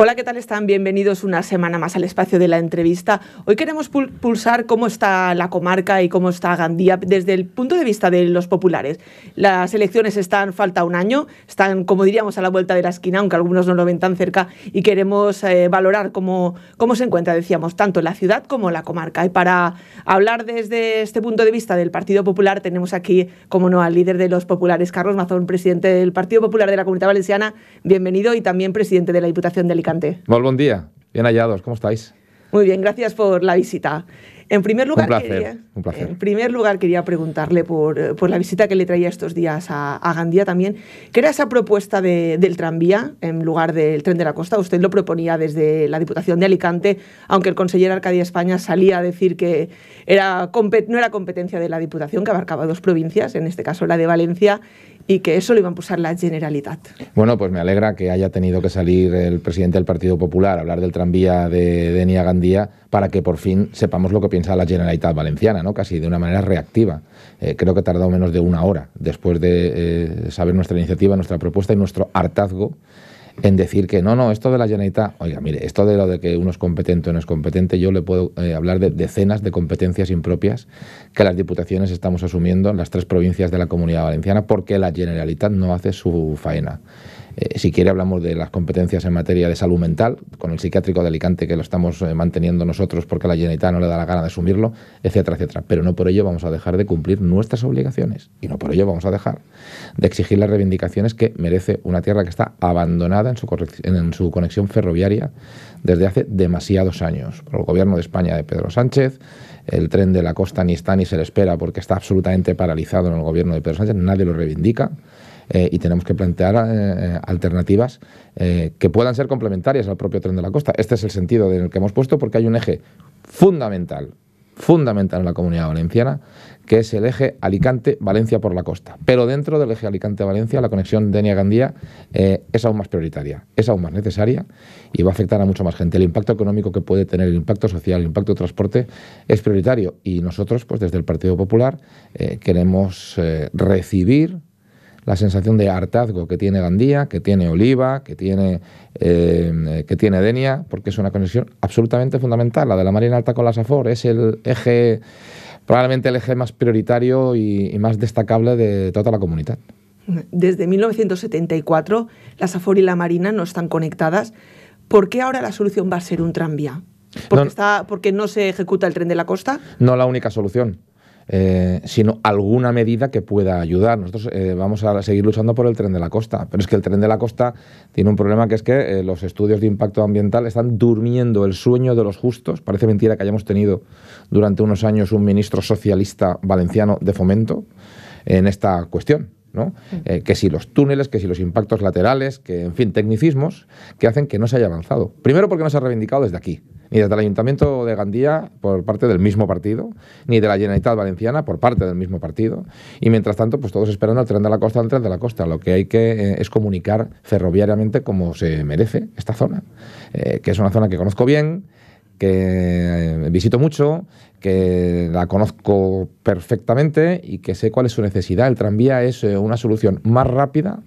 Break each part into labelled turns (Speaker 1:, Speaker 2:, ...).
Speaker 1: Hola, ¿qué tal están? Bienvenidos una semana más al espacio de la entrevista. Hoy queremos pulsar cómo está la comarca y cómo está Gandía desde el punto de vista de los populares. Las elecciones están falta un año, están, como diríamos, a la vuelta de la esquina, aunque algunos no lo ven tan cerca, y queremos eh, valorar cómo, cómo se encuentra, decíamos, tanto la ciudad como la comarca. Y para hablar desde este punto de vista del Partido Popular, tenemos aquí, como no, al líder de los populares, Carlos Mazón, presidente del Partido Popular de la Comunidad Valenciana, bienvenido, y también presidente de la Diputación de Alicante.
Speaker 2: Muy buen día, bien hallados, ¿cómo estáis?
Speaker 1: Muy bien, gracias por la visita. En primer lugar, un quería, En primer lugar quería preguntarle eh, por, la visita que le traía estos días a, Gandía también. ¿Qué era esa propuesta del tranvía en lugar del tren de la costa? Usted lo proponía desde la Diputación de Alicante, aunque el consejero Arcadia España salía a decir que era, no era competencia de la Diputación, que abarcaba dos provincias, en este caso la de Valencia, y que eso lo iba a impulsar la Generalitat.
Speaker 2: Bueno, pues me alegra que haya tenido que salir el presidente del Partido Popular a hablar del tranvía de Denia Gandía para que por fin sepamos lo que piensa la Generalitat Valenciana, ¿no? casi de una manera reactiva. Eh, creo que ha tardado menos de una hora después de eh, saber nuestra iniciativa, nuestra propuesta y nuestro hartazgo en decir que no, no, esto de la Generalitat, oiga, mire, esto de lo de que uno es competente o no es competente, yo le puedo eh, hablar de decenas de competencias impropias que las diputaciones estamos asumiendo en las tres provincias de la Comunidad Valenciana porque la Generalitat no hace su faena. Eh, si quiere hablamos de las competencias en materia de salud mental, con el psiquiátrico de Alicante que lo estamos eh, manteniendo nosotros porque la Generalitat no le da la gana de asumirlo, etcétera, etcétera. Pero no por ello vamos a dejar de cumplir nuestras obligaciones y no por ello vamos a dejar de exigir las reivindicaciones que merece una tierra que está abandonada en su, en su conexión ferroviaria desde hace demasiados años por el gobierno de España de Pedro Sánchez. El tren de la costa ni está ni se le espera porque está absolutamente paralizado en el gobierno de Pedro Sánchez, nadie lo reivindica. Eh, y tenemos que plantear eh, eh, alternativas que puedan ser complementarias al propio tren de la costa. Este es el sentido en el que hemos puesto porque hay un eje fundamental, fundamental en la comunidad valenciana, que es el eje Alicante-Valencia por la costa. Pero dentro del eje Alicante-Valencia, la conexión Denia-Gandía es aún más prioritaria, es aún más necesaria y va a afectar a mucha más gente. El impacto económico que puede tener, el impacto social, el impacto de transporte es prioritario. Y nosotros, pues desde el Partido Popular, queremos recibir la sensación de hartazgo que tiene Gandía, que tiene Oliva, que tiene, eh, que tiene Denia, porque es una conexión absolutamente fundamental. La de la Marina Alta con la SAFOR es el eje, probablemente el eje más prioritario y, más destacable de toda la comunidad.
Speaker 1: Desde 1974, la SAFOR y la Marina no están conectadas. ¿Por qué ahora la solución va a ser un tranvía? porque no se ejecuta el tren de la costa?
Speaker 2: No la única solución. Eh, sino alguna medida que pueda ayudar. Nosotros eh, vamos a seguir luchando por el tren de la costa, pero es que el tren de la costa tiene un problema que es que eh, los estudios de impacto ambiental están durmiendo el sueño de los justos. Parece mentira que hayamos tenido durante unos años un ministro socialista valenciano de fomento en esta cuestión. ¿no? que si los túneles, que si los impactos laterales, que en fin, tecnicismos que hacen que no se haya avanzado. Primero porque no se ha reivindicado desde aquí ni desde el Ayuntamiento de Gandía por parte del mismo partido, ni de la Generalitat Valenciana por parte del mismo partido. Y mientras tanto, pues todos esperando al tren de la costa, al tren de la costa. Lo que hay que eh, es comunicar ferroviariamente como se merece esta zona, eh, que es una zona que conozco bien, que eh, visito mucho, que la conozco perfectamente y que sé cuál es su necesidad. El tranvía es una solución más rápida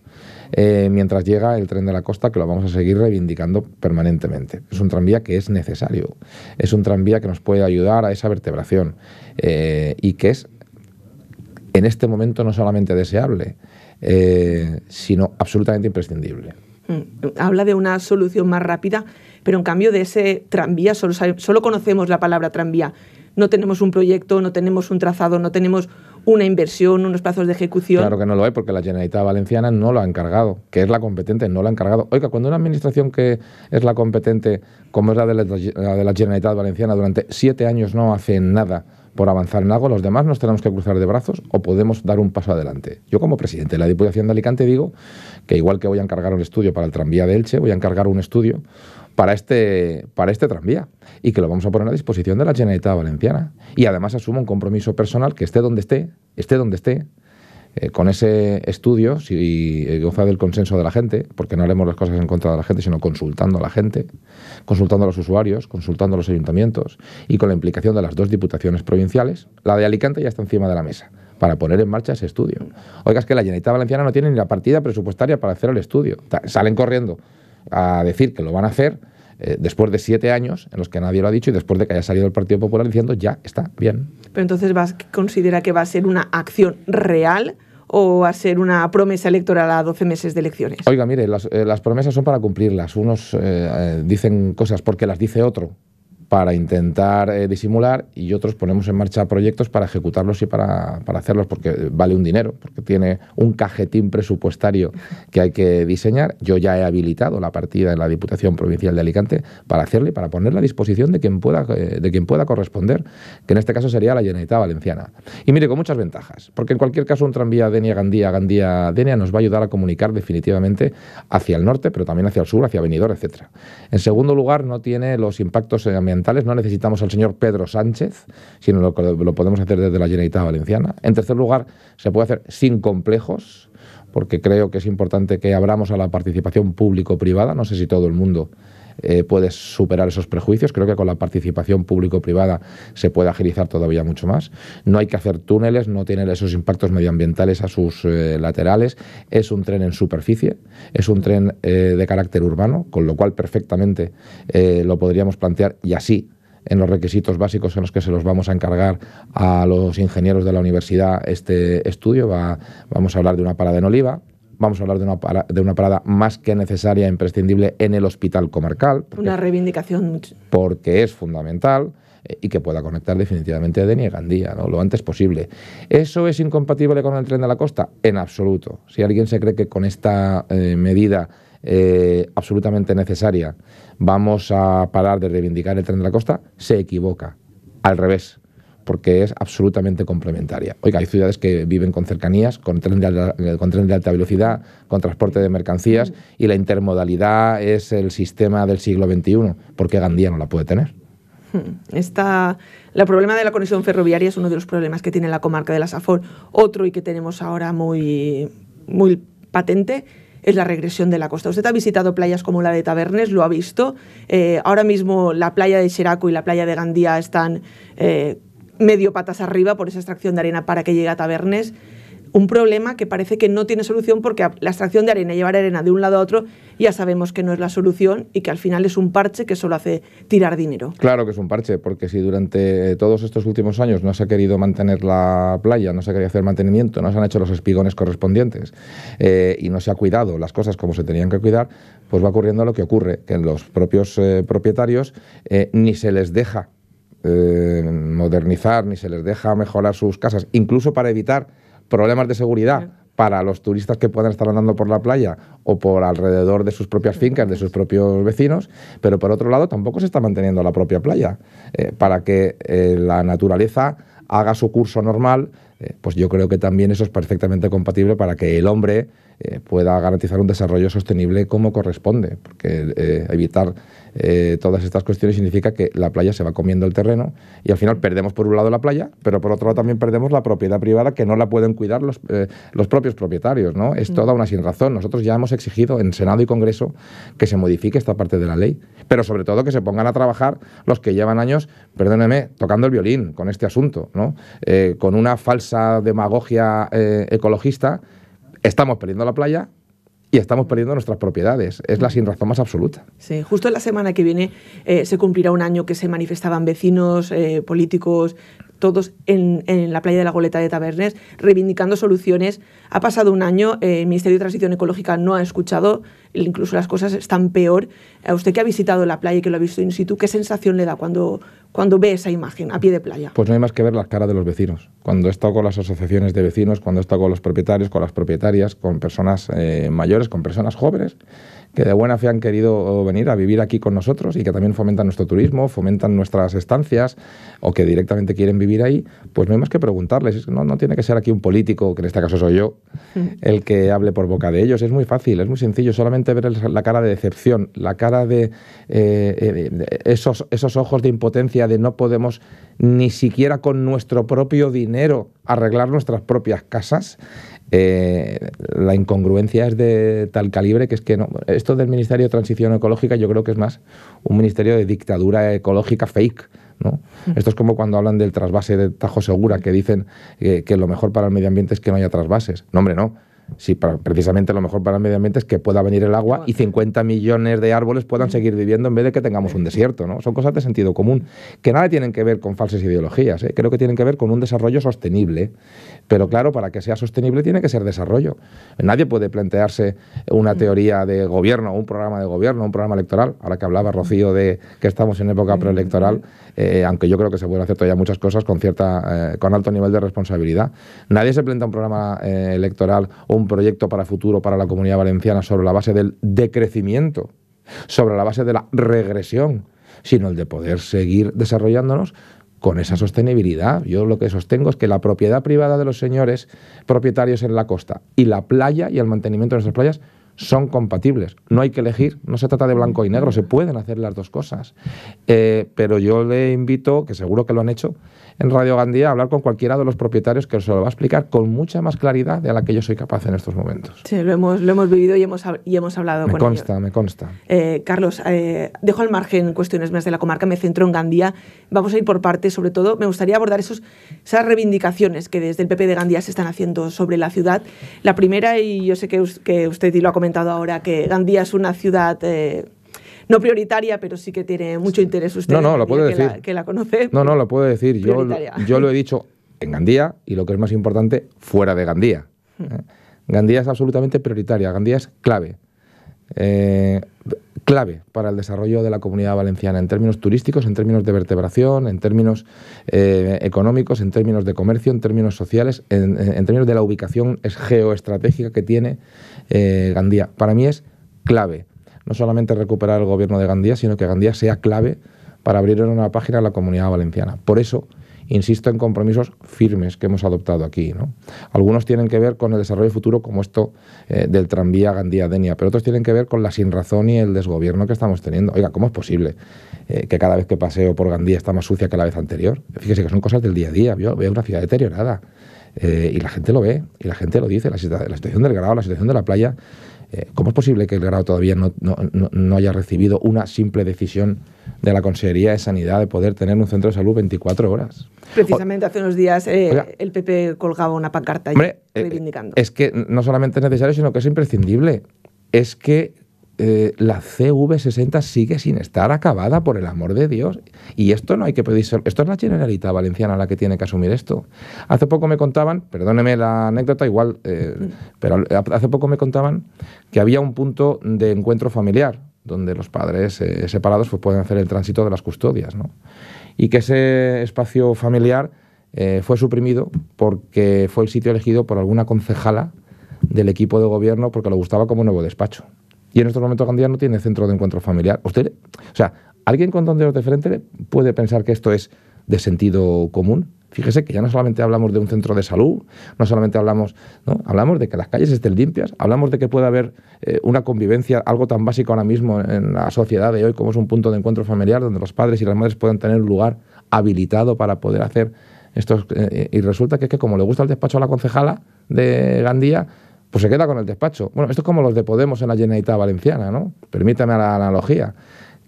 Speaker 2: eh, mientras llega el tren de la costa, que lo vamos a seguir reivindicando permanentemente. Es un tranvía que es necesario, es un tranvía que nos puede ayudar a esa vertebración eh, y que es en este momento no solamente deseable, eh, sino absolutamente imprescindible.
Speaker 1: Mm, habla de una solución más rápida, pero en cambio de ese tranvía solo, solo conocemos la palabra tranvía. No tenemos un proyecto, no tenemos un trazado, no tenemos una inversión, unos plazos de ejecución. Claro
Speaker 2: que no lo hay, porque la Generalitat Valenciana no lo ha encargado, que es la competente, no lo ha encargado. Oiga, cuando una administración que es la competente, como es la de la, Generalitat Valenciana, durante siete años no hace nada por avanzar en algo, los demás nos tenemos que cruzar de brazos o podemos dar un paso adelante. Yo como presidente de la Diputación de Alicante digo que igual que voy a encargar un estudio para el tranvía de Elche, voy a encargar un estudio para este, para este tranvía y que lo vamos a poner a disposición de la Generalitat Valenciana. Y además asumo un compromiso personal que esté donde esté, esté donde esté, eh, con ese estudio, si eh, goza del consenso de la gente, porque no haremos las cosas en contra de la gente, sino consultando a la gente, consultando a los usuarios, consultando a los ayuntamientos y con la implicación de las dos diputaciones provinciales, la de Alicante ya está encima de la mesa para poner en marcha ese estudio. Oiga, es que la Generalitat Valenciana no tiene ni la partida presupuestaria para hacer el estudio. Salen corriendo a decir que lo van a hacer eh, después de siete años en los que nadie lo ha dicho y después de que haya salido el Partido Popular diciendo ya está bien.
Speaker 1: Pero entonces considera que va a ser una acción real o va a ser una promesa electoral a 12 meses de elecciones?
Speaker 2: Oiga, mire, las, eh, promesas son para cumplirlas. Unos eh, dicen cosas porque las dice otro para intentar eh, disimular y otros ponemos en marcha proyectos para ejecutarlos y para, hacerlos porque vale un dinero, porque tiene un cajetín presupuestario que hay que diseñar. Yo ya he habilitado la partida en la Diputación Provincial de Alicante para hacerle, para ponerla a disposición de quien pueda, eh, de quien pueda corresponder, que en este caso sería la Generalitat Valenciana. Y mire, con muchas ventajas, porque en cualquier caso un tranvía Denia-Gandía, Gandía-Denia nos va a ayudar a comunicar definitivamente hacia el norte, pero también hacia el sur, hacia Benidorm, etc. En segundo lugar, no tiene los impactos ambientales no necesitamos al señor Pedro Sánchez, sino lo, lo podemos hacer desde la Generalitat Valenciana. En tercer lugar, se puede hacer sin complejos, porque creo que es importante que abramos a la participación público-privada. No sé si todo el mundo eh, puedes superar esos prejuicios. Creo que con la participación público-privada se puede agilizar todavía mucho más. No hay que hacer túneles, no tienen esos impactos medioambientales a sus eh, laterales. Es un tren en superficie, es un tren eh, de carácter urbano, con lo cual perfectamente lo podríamos plantear y así en los requisitos básicos en los que se los vamos a encargar a los ingenieros de la universidad este estudio. Va, vamos a hablar de una parada en Oliva, Vamos a hablar de una, parada, de una parada más que necesaria, e imprescindible en el hospital comarcal. una
Speaker 1: reivindicación.
Speaker 2: Porque es fundamental eh, y que pueda conectar definitivamente a Denia Gandía lo antes posible. ¿Eso es incompatible con el tren de la costa? En absoluto. Si alguien se cree que con esta eh, medida eh, absolutamente necesaria vamos a parar de reivindicar el tren de la costa, se equivoca. Al revés, porque es absolutamente complementaria. Oiga, hay ciudades que viven con cercanías, con tren de alta, eh, velocidad, con transporte de mercancías mm. y la intermodalidad es el sistema del siglo XXI. ¿Por qué Gandía no la puede tener?
Speaker 1: Hmm. Esta, la problema de la conexión ferroviaria es uno de los problemas que tiene la comarca de la Safor. Otro y que tenemos ahora muy, muy patente es la regresión de la costa. Usted ha visitado playas como la de Tabernes, lo ha visto. Eh, ahora mismo la playa de Xeraco y la playa de Gandía están eh, medio patas arriba por esa extracción de arena para que llegue a Tabernes. Un problema que parece que no tiene solución porque la extracción de arena, llevar arena de un lado a otro, ya sabemos que no es la solución y que al final es un parche que solo hace tirar dinero.
Speaker 2: Claro que es un parche, porque si durante todos estos últimos años no se ha querido mantener la playa, no se ha querido hacer mantenimiento, no se han hecho los espigones correspondientes eh, y no se ha cuidado las cosas como se tenían que cuidar, pues va ocurriendo lo que ocurre, que en los propios eh, propietarios eh, ni se les deja eh, modernizar ni se les deja mejorar sus casas, incluso para evitar problemas de seguridad para los turistas que puedan estar andando por la playa o por alrededor de sus propias fincas, de sus propios vecinos, pero por otro lado tampoco se está manteniendo la propia playa eh, para que eh, la naturaleza haga su curso normal, pues yo creo que también eso es perfectamente compatible para que el hombre eh, pueda garantizar un desarrollo sostenible como corresponde, porque eh, evitar eh, todas estas cuestiones significa que la playa se va comiendo el terreno y al final perdemos por un lado la playa, pero por otro lado también perdemos la propiedad privada que no la pueden cuidar los, los propios propietarios. ¿no? Es mm. toda una sin razón. Nosotros ya hemos exigido en Senado y Congreso que se modifique esta parte de la ley, pero sobre todo que se pongan a trabajar los que llevan años, perdóneme tocando el violín con este asunto, ¿no? con una falsa demagogia ecologista estamos perdiendo la playa y estamos perdiendo nuestras propiedades. Es la mm. sinrazón más absoluta.
Speaker 1: Sí, justo la semana que viene eh, se cumplirá un año que se manifestaban vecinos, eh, políticos, todos en, la playa de la Goleta de Tabernes, reivindicando soluciones. Ha pasado un año, eh, el Ministerio de Transición Ecológica no ha escuchado, incluso las cosas están peor. A usted que ha visitado la playa y que lo ha visto in situ, ¿qué sensación le da cuando, cuando ve esa imagen a pie de playa?
Speaker 2: Pues no hay más que ver las caras de los vecinos. Cuando he estado con las asociaciones de vecinos, cuando he estado con los propietarios, con las propietarias, con personas eh, mayores, con personas jóvenes, que de buena fe han querido eh, venir a vivir aquí con nosotros y que también fomentan nuestro turismo, fomentan nuestras estancias o que directamente quieren vivir ahí, pues no hay más que preguntarles. No, no tiene que ser aquí un político, que en este caso soy yo, el que hable por boca de ellos. Es muy fácil, es muy sencillo. Solamente ver la cara de decepción, la cara eh, eh, de, esos, esos ojos de impotencia de no podemos ni siquiera con nuestro propio dinero arreglar nuestras propias casas eh, la incongruencia es de tal calibre que es que no. Esto del Ministerio de Transición Ecológica yo creo que es más un ministerio de dictadura ecológica fake. ¿no? Esto es como cuando hablan del trasvase de Tajo Segura, que dicen eh, que lo mejor para el medio ambiente es que no haya trasvases. No, hombre, no precisamente lo mejor para el medio ambiente es que pueda venir el agua y 50 millones de árboles puedan seguir viviendo en vez de que tengamos un desierto, ¿no? Son cosas de sentido común que nada tienen que ver con falsas ideologías, ¿eh? creo que tienen que ver con un desarrollo sostenible. Pero claro, para que sea sostenible tiene que ser desarrollo. Nadie puede plantearse una teoría de gobierno, un programa de gobierno, un programa electoral. Ahora que hablaba Rocío de que estamos en época preelectoral, eh, aunque yo creo que se pueden hacer todavía muchas cosas con cierta, eh, con alto nivel de responsabilidad. Nadie se plantea un programa electoral o un un proyecto para futuro para la comunidad valenciana sobre la base del decrecimiento, sobre la base de la regresión, sino el de poder seguir desarrollándonos con esa sostenibilidad. Yo lo que sostengo es que la propiedad privada de los señores propietarios en la costa y la playa y el mantenimiento de nuestras playas son compatibles. No hay que elegir, no se trata de blanco y negro, se pueden hacer las dos cosas. Eh, pero yo le invito, que seguro que lo han hecho, en Radio Gandía hablar con cualquiera de los propietarios que se lo va a explicar con mucha más claridad de la que yo soy capaz en estos momentos.
Speaker 1: Sí, lo hemos, lo hemos vivido y hemos, y hemos hablado con consta, Me consta, me eh, consta. Carlos, eh, dejo al margen cuestiones más de la comarca, me centro en Gandía. Vamos a ir por partes, sobre todo me gustaría abordar esas reivindicaciones que desde el PP de Gandía se están haciendo sobre la ciudad. La primera, y yo sé que, usted lo ha comentado ahora, que Gandía es una ciudad... Eh, no prioritaria, pero sí que tiene mucho interés usted. No, no, lo puedo que decir. La, que la conoce. No, no,
Speaker 2: lo puedo decir. Yo, yo lo he dicho en Gandía y lo que es más importante, fuera de Gandía. Hmm. ¿eh? Gandía es absolutamente prioritaria, Gandía es clave. Eh, clave para el desarrollo de la comunidad valenciana en términos turísticos, en términos de vertebración, en términos eh, económicos, en términos de comercio, en términos sociales, en, términos de la ubicación geoestratégica que tiene Gandía. Para mí es clave no solamente recuperar el gobierno de Gandía, sino que Gandía sea clave para abrir una página a la comunidad valenciana. Por eso, insisto en compromisos firmes que hemos adoptado aquí. Algunos tienen que ver con el desarrollo futuro, como esto eh, del tranvía Gandía-Denia, pero otros tienen que ver con la sinrazón y el desgobierno que estamos teniendo. Oiga, ¿cómo es posible eh, que cada vez que paseo por Gandía está más sucia que la vez anterior? Fíjese que son cosas del día a día. Yo veo una ciudad deteriorada. Eh, y la gente lo ve, y la gente lo dice, la, situación del grado, la situación de la playa. Eh, ¿Cómo es posible que el grado todavía no, haya recibido una simple decisión de la Consejería de Sanidad de poder tener un centro de salud 24 horas?
Speaker 1: Precisamente hace unos días eh, el PP colgaba una pancarta reivindicando.
Speaker 2: es que no solamente es necesario, sino que es imprescindible. Es que eh, la CV60 sigue sin estar acabada, por el amor de Dios. Y esto no hay que pedirse. Esto es la Generalitat Valenciana la que tiene que asumir esto. Hace poco me contaban, perdóneme la anécdota, igual, eh, mm. pero hace poco me contaban que había un punto de encuentro familiar donde los padres eh, separados pues pueden hacer el tránsito de las custodias. ¿no? Y que ese espacio familiar fue suprimido porque fue el sitio elegido por alguna concejala del equipo de gobierno porque le gustaba como nuevo despacho. Y en estos momentos Gandía no tiene centro de encuentro familiar. Usted, o sea, alguien con donde de frente puede pensar que esto es de sentido común. Fíjese que ya no solamente hablamos de un centro de salud, no solamente hablamos, ¿no? hablamos de que las calles estén limpias, hablamos de que pueda haber eh, una convivencia, algo tan básico ahora mismo en la sociedad de hoy como es un punto de encuentro familiar donde los padres y las madres puedan tener un lugar habilitado para poder hacer estos. Eh, eh, y resulta que es que como le gusta el despacho a la concejala de Gandía, pues se queda con el despacho. Bueno, esto es como los de Podemos en la Generalitat Valenciana, ¿no? Permítame la analogía.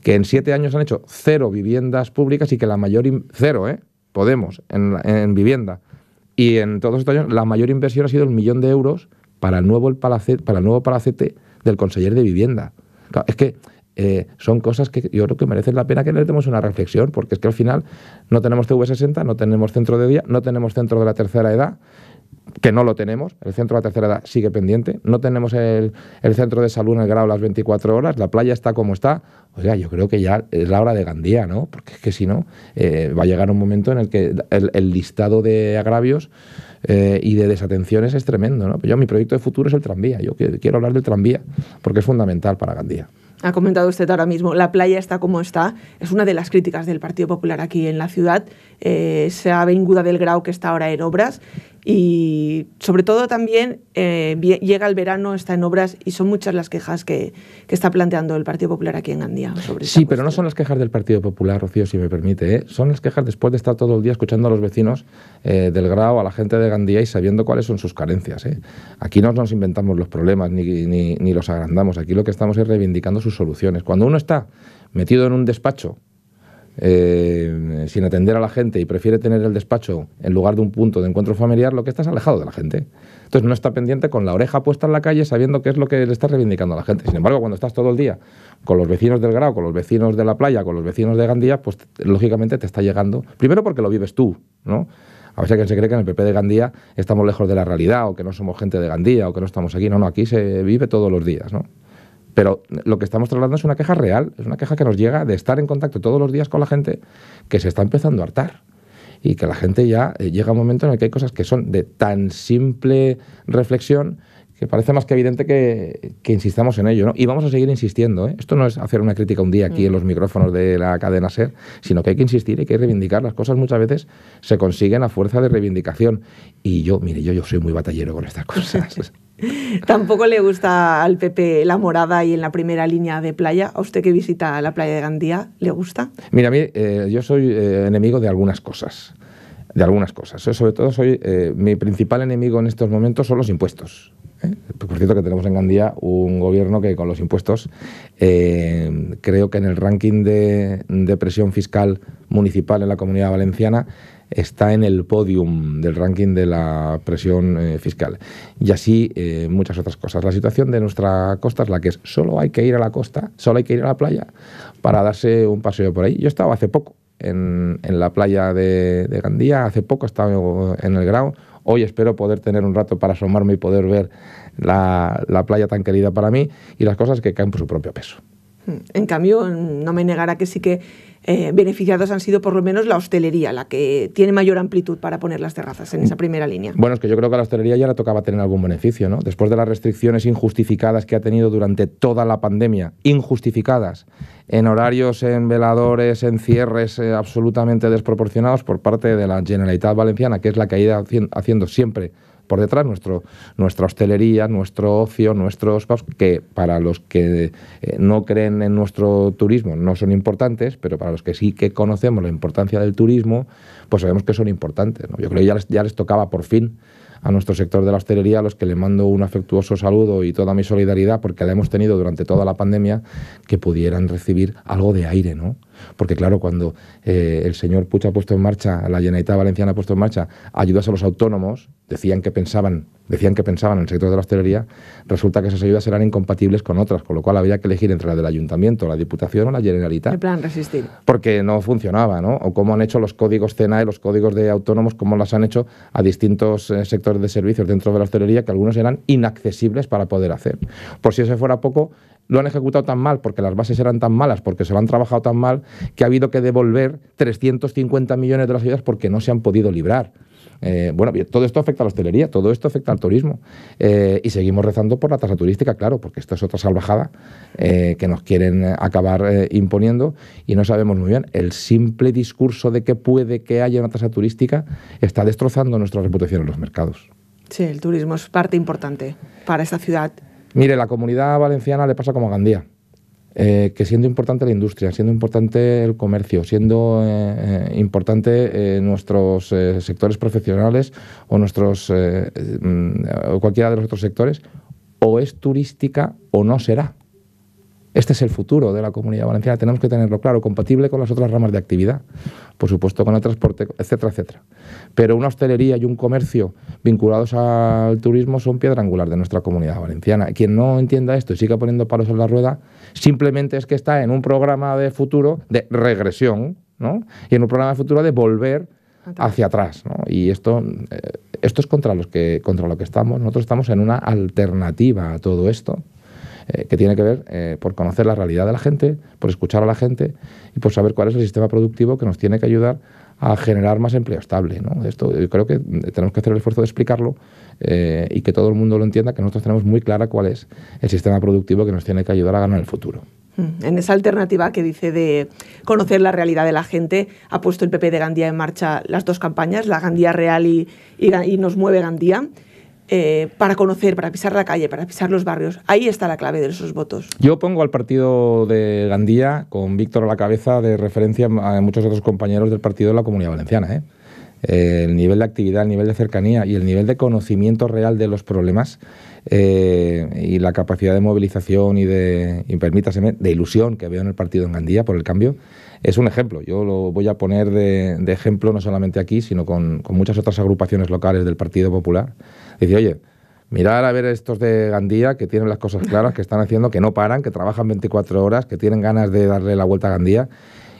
Speaker 2: Que en siete años han hecho cero viviendas públicas y que la mayor. Cero, ¿eh? Podemos, en, vivienda. Y en todos estos años, la mayor inversión ha sido el millón de euros para el nuevo, palacete, del conseller de vivienda. es que eh, son cosas que yo creo que merecen la pena que le demos una reflexión, porque es que al final no tenemos TV60, no tenemos centro de día, no tenemos centro de la tercera edad, que no lo tenemos, el centro de la tercera edad sigue pendiente, no tenemos el, centro de salud en el grado las 24 horas, la playa está como está, oiga yo creo que ya es la hora de Gandía, ¿no? Porque es que si no, eh, va a llegar un momento en el que el, listado de agravios eh, y de desatenciones es tremendo, ¿no? Yo, mi proyecto de futuro es el tranvía, yo quiero hablar del tranvía, porque es fundamental para Gandía
Speaker 1: ha comentado usted ahora mismo, la playa está como está, es una de las críticas del Partido Popular aquí en la ciudad, eh, se ha venguda del grado que está ahora en obras, y sobre todo también eh, llega el verano, está en obras y son muchas las quejas que, está planteando el Partido Popular aquí en Gandía.
Speaker 2: sí, pero no son las quejas del Partido Popular, Rocío, si me permite. ¿eh? Son las quejas después de estar todo el día escuchando a los vecinos eh, del Grau, a la gente de Gandía y sabiendo cuáles son sus carencias. Aquí no nos inventamos los problemas ni, ni los agrandamos. Aquí lo que estamos es reivindicando sus soluciones. Cuando uno está metido en un despacho eh, sin atender a la gente y prefiere tener el despacho en lugar de un punto de encuentro familiar, lo que estás alejado de la gente. Entonces no está pendiente con la oreja puesta en la calle sabiendo qué es lo que le está reivindicando a la gente. Sin embargo, cuando estás todo el día con los vecinos del Grau, con los vecinos de la playa, con los vecinos de Gandía, pues lógicamente te está llegando. Primero porque lo vives tú, ¿no? A veces que se cree que en el PP de Gandía estamos lejos de la realidad o que no somos gente de Gandía o que no estamos aquí. No, no, aquí se vive todos los días, ¿no? Pero lo que estamos trasladando es una queja real, es una queja que nos llega de estar en contacto todos los días con la gente que se está empezando a hartar y que la gente ya eh, llega a un momento en el que hay cosas que son de tan simple reflexión que parece más que evidente que, insistamos en ello. ¿no? Y vamos a seguir insistiendo. ¿eh? Esto no es hacer una crítica un día aquí en mm. los micrófonos de la cadena SER, sino que hay que insistir, hay que reivindicar. Las cosas muchas veces se consiguen a fuerza de reivindicación. Y yo, mire, yo, yo soy muy batallero con estas cosas.
Speaker 1: Tampoco le gusta al PP la morada y en la primera línea de playa. ¿A usted que visita la playa de Gandía le gusta?
Speaker 2: Mira, eh, yo soy eh, enemigo de algunas cosas. De algunas cosas. sobre todo soy, eh, mi principal enemigo en estos momentos son los impuestos. Por cierto, que tenemos en Gandía un gobierno que con los impuestos creo que en el ranking de presión fiscal municipal en la comunidad valenciana está en el podium del ranking de la presión eh, fiscal. Y así eh, muchas otras cosas. La situación de nuestra costa es la que es, solo hay que ir a la costa, solo hay que ir a la playa para darse un paseo por ahí. Yo estaba hace poco en, la playa de, Gandía, hace poco estaba en el Grau, hoy espero poder tener un rato para asomarme y poder ver la, la playa tan querida para mí y las cosas que caen por su propio peso.
Speaker 1: Hmm. En cambio, no me negará que sí que eh, beneficiados han sido por lo menos la hostelería, la que tiene mayor amplitud para poner las terrazas en esa primera línea. Bueno,
Speaker 2: es que yo creo que a la hostelería ya le tocaba tener algún beneficio, ¿no? Después de las restricciones injustificadas que ha tenido durante toda la pandemia, injustificadas, en horarios, en veladores, en cierres eh, absolutamente desproporcionados por parte de la Generalitat Valenciana, que es la que ha ido haciendo siempre por detrás nuestro, nuestra hostelería, nuestro ocio, nuestros que para los que eh, no creen en nuestro turismo no son importantes, pero para los que sí que conocemos la importancia del turismo, pues sabemos que son importantes. Yo creo que ya les, tocaba por fin a nuestro sector de la hostelería, a los que le mando un afectuoso saludo y toda mi solidaridad, porque la hemos tenido durante toda la pandemia, que pudieran recibir algo de aire, ¿no? Porque claro, cuando eh, el señor Puig ha puesto en marcha, la Generalitat Valenciana ha puesto en marcha ayudas a los autónomos, decían que pensaban, decían que pensaban en el sector de la hostelería, resulta que esas ayudas eran incompatibles con otras, con lo cual había que elegir entre la del ayuntamiento, la diputación o la Generalitat. El plan resistir. Porque no funcionaba, ¿no? O cómo han hecho los códigos CENAE, los códigos de autónomos, cómo las han hecho a distintos eh, sectores de servicios dentro de la hostelería, que algunos eran inaccesibles para poder hacer. Por si eso fuera poco, lo han ejecutado tan mal, porque las bases eran tan malas, porque se lo han trabajado tan mal, que ha habido que devolver 350 millones de las ayudas porque no se han podido librar. Eh, bueno, todo esto afecta a la hostelería, todo esto afecta al turismo. Eh, y seguimos rezando por la tasa turística, claro, porque esto es otra salvajada eh, que nos quieren acabar imponiendo y no sabemos muy bien. El simple discurso de que puede que haya una tasa turística está destrozando nuestra reputación en los mercados.
Speaker 1: Sí, el turismo es parte importante para esta ciudad
Speaker 2: Mire, la comunidad valenciana le pasa como a Gandía. Eh, que siendo importante la industria, siendo importante el comercio, siendo eh, importante eh, nuestros sectores profesionales o nuestros mm, o cualquiera de los otros sectores, o es turística o no será. Este es el futuro de la comunidad valenciana, tenemos que tenerlo claro, compatible con las otras ramas de actividad, por supuesto con el transporte, etcétera, etcétera. Pero una hostelería y un comercio vinculados al turismo son piedra angular de nuestra comunidad valenciana. Quien no entienda esto y siga poniendo palos en la rueda, simplemente es que está en un programa de futuro de regresión ¿no? y en un programa de futuro de volver hacia atrás. ¿no? Y esto, eh, esto es contra, los que, contra lo que estamos. Nosotros estamos en una alternativa a todo esto eh, que tiene que ver eh, por conocer la realidad de la gente, por escuchar a la gente y por saber cuál es el sistema productivo que nos tiene que ayudar a generar más empleo estable. Esto yo creo que mm, tenemos que hacer el esfuerzo de explicarlo eh, y que todo el mundo lo entienda, que nosotros tenemos muy clara cuál es el sistema productivo que nos tiene que ayudar a ganar el futuro.
Speaker 1: Mm, en esa alternativa que dice de conocer la realidad de la gente, ha puesto el PP de Gandía en marcha las dos campañas, la Gandía Real y Nos Mueve Gandía. Eh, para conocer, para pisar la calle, para pisar los barrios. Ahí está la clave de esos votos.
Speaker 2: Yo pongo al partido de Gandía, con Víctor a la cabeza, de referencia a muchos otros compañeros del partido de la Comunidad Valenciana. ¿eh? Eh, el nivel de actividad, el nivel de cercanía y el nivel de conocimiento real de los problemas y la capacidad de movilización y de, y de ilusión que veo en el partido en Gandía por el cambio, es un ejemplo. Yo lo voy a poner de, ejemplo no solamente aquí, sino con muchas otras agrupaciones locales del Partido Popular, Dice, oye, mirar a ver estos de Gandía que tienen las cosas claras, que están haciendo, que no paran, que trabajan 24 horas, que tienen ganas de darle la vuelta a Gandía.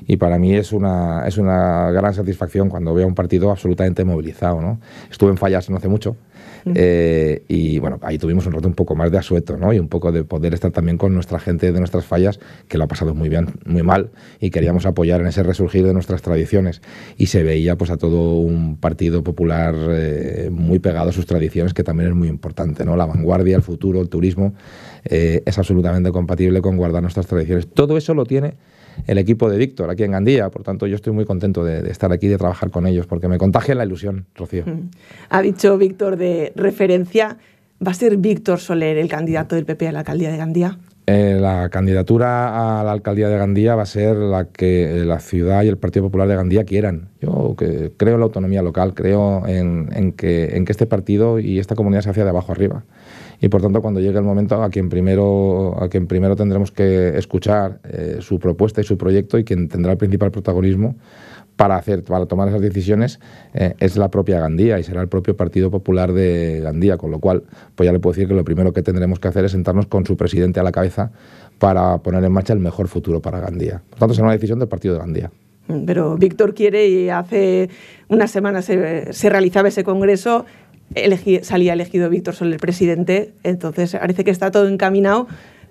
Speaker 2: Y para mí es una, es una gran satisfacción cuando veo un partido absolutamente movilizado. ¿no? Estuve en Fallas no hace mucho eh, y bueno, ahí tuvimos un rato un poco más de asueto, ¿no? Y un poco de poder estar también con nuestra gente de nuestras fallas, que lo ha pasado muy bien, muy mal, y queríamos apoyar en ese resurgir de nuestras tradiciones. Y se veía pues a todo un partido popular eh, muy pegado a sus tradiciones, que también es muy importante, ¿no? La vanguardia, el futuro, el turismo, eh, es absolutamente compatible con guardar nuestras tradiciones. Todo eso lo tiene el equipo de Víctor aquí en Gandía. Por tanto, yo estoy muy contento de, estar aquí de trabajar con ellos porque me contagia la ilusión, Rocío. Mm.
Speaker 1: Ha dicho Víctor de referencia. ¿Va a ser Víctor Soler el candidato del PP a la alcaldía de Gandía?
Speaker 2: Eh, la candidatura a la alcaldía de Gandía va a ser la que la ciudad y el Partido Popular de Gandía quieran. Yo creo en la autonomía local, creo en, que, este partido y esta comunidad se hacía de abajo arriba y por tanto cuando llegue el momento a quien primero, a quien primero tendremos que escuchar eh, su propuesta y su proyecto y quien tendrá el principal protagonismo para, hacer, para tomar esas decisiones eh, es la propia Gandía y será el propio Partido Popular de Gandía, con lo cual pues ya le puedo decir que lo primero que tendremos que hacer es sentarnos con su presidente a la cabeza para poner en marcha el mejor futuro para Gandía. Por tanto, será una decisión del Partido de Gandía.
Speaker 1: Pero Víctor quiere y hace unas semana se realizaba ese congreso salía elegido Víctor Soler presidente, entonces parece que está todo encaminado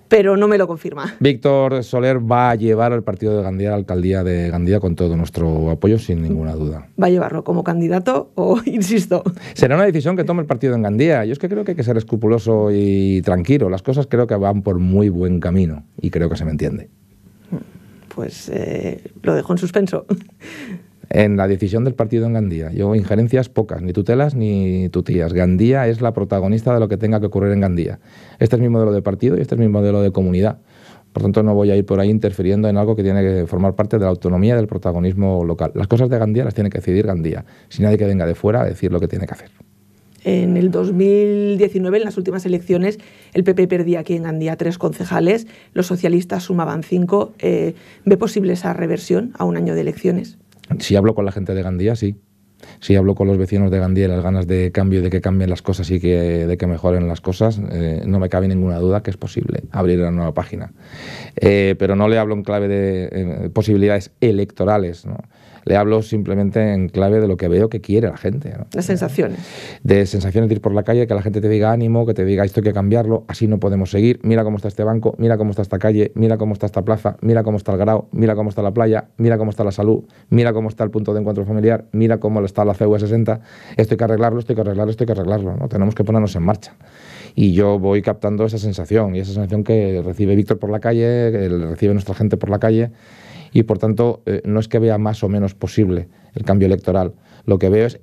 Speaker 1: pero no me lo confirma.
Speaker 2: Víctor Soler va a llevar al partido de Gandía, a la alcaldía de Gandía, con todo nuestro apoyo, sin ninguna duda.
Speaker 1: ¿Va a llevarlo como candidato o, insisto?
Speaker 2: Será una decisión que tome el partido en Gandía. Yo es que creo que hay que ser escrupuloso y tranquilo. Las cosas creo que van por muy buen camino y creo que se me entiende. Pues eh, lo dejo en suspenso en la decisión del partido en Gandía. Yo injerencias pocas, ni tutelas ni tutías. Gandía es la protagonista de lo que tenga que ocurrir en Gandía. Este es mi modelo de partido y este es mi modelo de comunidad. Por tanto, no voy a ir por ahí interfiriendo en algo que tiene que formar parte de la autonomía del protagonismo local. Las cosas de Gandía las tiene que decidir Gandía, sin nadie que venga de fuera a decir lo que tiene que hacer.
Speaker 1: En el 2019, en las últimas elecciones, el PP perdía aquí en Gandía tres concejales, los socialistas sumaban cinco. Eh, ¿Ve posible esa reversión
Speaker 2: a un año de elecciones? Si hablo con la gente de Gandía, sí. Si hablo con los vecinos de Gandía y las ganas de cambio y de que cambien las cosas y que, de que mejoren las cosas, eh, no me cabe ninguna duda que es posible abrir una nueva página. Eh, pero no le hablo en clave de eh, posibilidades electorales. ¿no? le hablo simplemente en clave de lo que veo que quiere la gente. ¿no? Las sensaciones. De sensaciones de ir por la calle, que la gente te diga ánimo, que te diga esto hay que cambiarlo, así no podemos seguir, mira cómo está este banco, mira cómo está esta calle, mira cómo está esta plaza, mira cómo está el grado, mira cómo está la playa, mira cómo está la salud, mira cómo está el punto de encuentro familiar, mira cómo está la CV60, e esto hay que arreglarlo, esto hay que arreglarlo, esto hay que arreglarlo, ¿no? tenemos que ponernos en marcha. Y yo voy captando esa sensación y esa sensación que recibe Víctor por la calle, que recibe nuestra gente por la calle y por tanto eh, no es que vea más o menos posible el cambio electoral, lo que veo es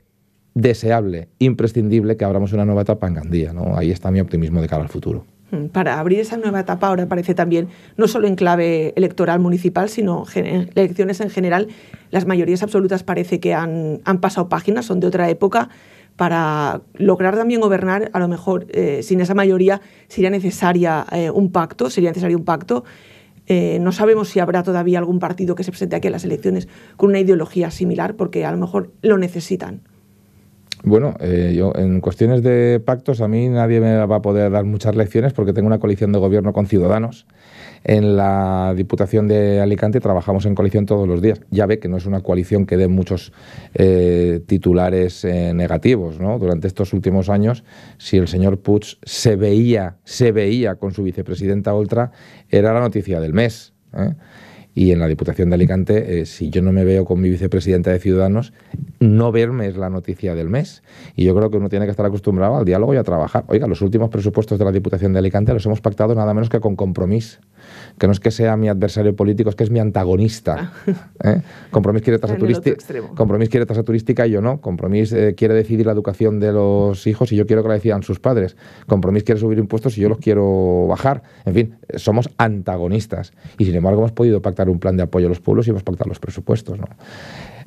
Speaker 2: deseable, imprescindible que abramos una nueva etapa en Gandía, ¿no? Ahí está mi optimismo de cara al futuro.
Speaker 1: Mm, para abrir esa nueva etapa ahora parece también, no solo en clave electoral municipal, sino en elecciones en general, las mayorías absolutas parece que han, pasado páginas, son de otra época para lograr también gobernar, a lo mejor eh, sin esa mayoría sería necesaria eh, un pacto, sería necesario un pacto. Eh, no sabemos si habrá todavía algún partido que se presente aquí a las elecciones con una ideología similar, porque a lo mejor lo necesitan.
Speaker 2: Bueno, eh, yo en cuestiones de pactos a mí nadie me va a poder dar muchas lecciones porque tengo una coalición de gobierno con ciudadanos en la Diputación de Alicante trabajamos en coalición todos los días. Ya ve que no es una coalición que dé muchos eh, titulares eh, negativos. ¿no? Durante estos últimos años, si el señor putsch se veía, se veía con su vicepresidenta Oltra, era la noticia del mes. ¿eh? Y en la Diputación de Alicante, eh, si yo no me veo con mi vicepresidenta de Ciudadanos, no verme es la noticia del mes. Y yo creo que uno tiene que estar acostumbrado al diálogo y a trabajar. Oiga, los últimos presupuestos de la Diputación de Alicante los hemos pactado nada menos que con compromiso. Que no es que sea mi adversario político, es que es mi antagonista. compromiso ah. ¿eh? Compromís quiere tasa turística. Compromís quiere tasa turística y yo no. Compromís eh, quiere decidir la educación de los hijos y yo quiero que la decidan sus padres. Compromís quiere subir impuestos y yo los quiero bajar. En fin, somos antagonistas. Y sin embargo hemos podido pactar un plan de apoyo a los pueblos y hemos pactado los presupuestos.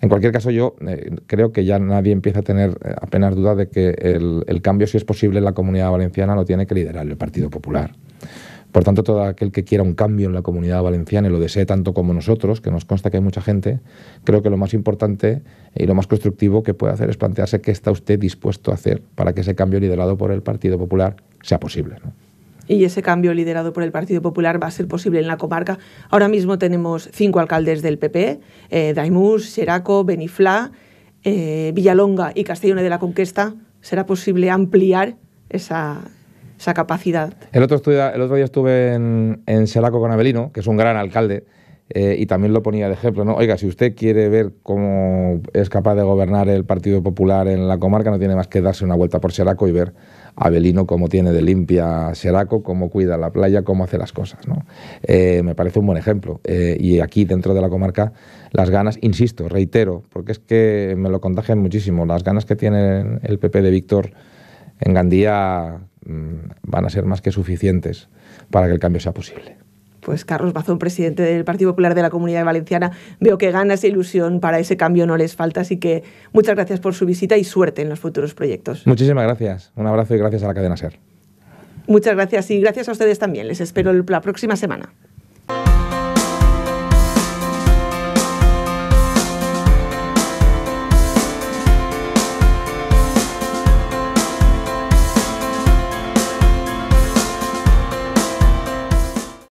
Speaker 2: En cualquier caso, yo eh, creo que ya nadie empieza a tener eh, apenas duda de que el, cambio, si es posible, en la comunidad valenciana lo tiene que liderar el Partido Popular. Por tanto, todo aquel que quiera un cambio en la comunidad valenciana y lo desee tanto como nosotros, que nos consta que hay mucha gente, creo que lo más importante y lo más constructivo que puede hacer es plantearse qué está usted dispuesto a hacer para que ese cambio liderado por el Partido Popular sea posible. ¿no?
Speaker 1: y ese cambio liderado por el Partido Popular va a ser posible en la comarca. Ahora mismo tenemos cinco alcaldes del PP, eh, Daimús, Seraco, Beniflá, eh, Villalonga y Castellón de la Conquista. Será posible ampliar esa, capacidad.
Speaker 2: El otro, el día estuve en, en con Abelino, que es un gran alcalde, eh, y también lo ponía de ejemplo, ¿no? Oiga, si usted quiere ver cómo es capaz de gobernar el Partido Popular en la comarca, no tiene más que darse una vuelta por Seraco y ver Abelino cómo tiene de limpia Seraco, cómo cuida la playa, cómo hace las cosas. ¿no? Eh, me parece un buen ejemplo. Eh, y aquí dentro de la comarca, las ganas, insisto, reitero, porque es que me lo contagian muchísimo, las ganas que tiene el PP de Víctor en Gandía mm, van a ser más que suficientes para que el cambio sea posible
Speaker 1: pues Carlos Bazón, presidente del Partido Popular de la Comunidad Valenciana, veo que ganas e ilusión, para ese cambio no les falta, así que muchas gracias por su visita y suerte en los futuros proyectos.
Speaker 2: Muchísimas gracias, un abrazo y gracias a la cadena SER.
Speaker 1: Muchas gracias y gracias a ustedes también, les espero la próxima semana.